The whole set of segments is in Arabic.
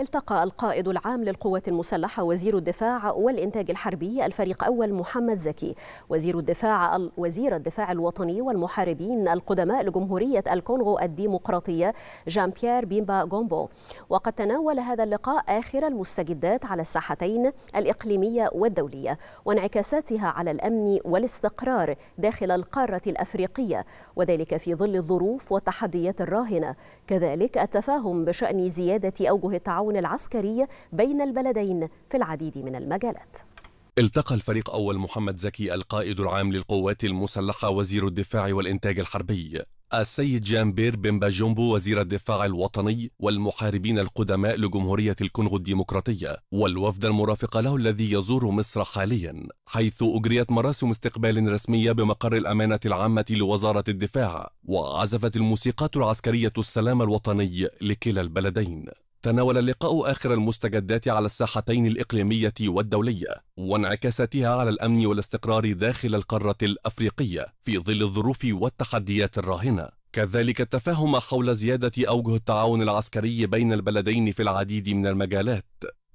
التقى القائد العام للقوات المسلحة وزير الدفاع والإنتاج الحربي الفريق أول محمد زكي وزير الدفاع وزير الدفاع الوطني والمحاربين القدماء لجمهورية الكونغو الديمقراطية جان بيير بيمبا غومبو وقد تناول هذا اللقاء آخر المستجدات على الساحتين الإقليمية والدولية وانعكاساتها على الأمن والاستقرار داخل القارة الأفريقية وذلك في ظل الظروف والتحديات الراهنة كذلك التفاهم بشأن زيادة أوجه التعاون التعاون العسكري بين البلدين في العديد من المجالات التقى الفريق أول محمد زكي القائد العام للقوات المسلحة وزير الدفاع والإنتاج الحربي السيد جامبير بن جومبو وزير الدفاع الوطني والمحاربين القدماء لجمهورية الكونغو الديمقراطية والوفد المرافق له الذي يزور مصر حاليا حيث أجريت مراسم استقبال رسمية بمقر الأمانة العامة لوزارة الدفاع وعزفت الموسيقات العسكرية السلام الوطني لكلا البلدين تناول اللقاء آخر المستجدات على الساحتين الإقليمية والدولية وانعكاساتها على الأمن والاستقرار داخل القارة الأفريقية في ظل الظروف والتحديات الراهنة كذلك التفاهم حول زيادة أوجه التعاون العسكري بين البلدين في العديد من المجالات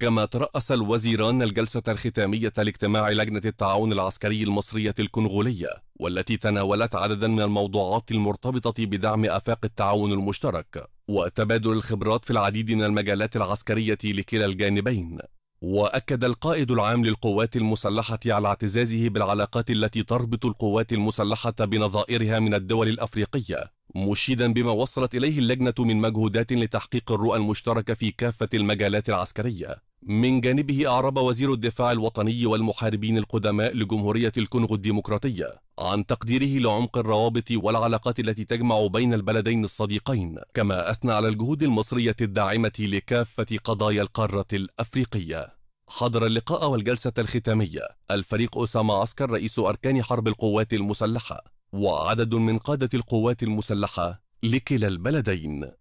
كما ترأس الوزيران الجلسة الختامية لاجتماع لجنة التعاون العسكري المصرية الكونغولية والتي تناولت عددا من الموضوعات المرتبطة بدعم آفاق التعاون المشترك وتبادل الخبرات في العديد من المجالات العسكرية لكلا الجانبين وأكد القائد العام للقوات المسلحة على اعتزازه بالعلاقات التي تربط القوات المسلحة بنظائرها من الدول الأفريقية مشيدا بما وصلت إليه اللجنة من مجهودات لتحقيق الرؤى المشتركة في كافة المجالات العسكرية من جانبه أعرب وزير الدفاع الوطني والمحاربين القدماء لجمهورية الكونغو الديمقراطية عن تقديره لعمق الروابط والعلاقات التي تجمع بين البلدين الصديقين كما أثنى على الجهود المصرية الداعمة لكافة قضايا القارة الأفريقية حضر اللقاء والجلسة الختامية الفريق أسامة عسكر رئيس أركان حرب القوات المسلحة وعدد من قادة القوات المسلحة لكلا البلدين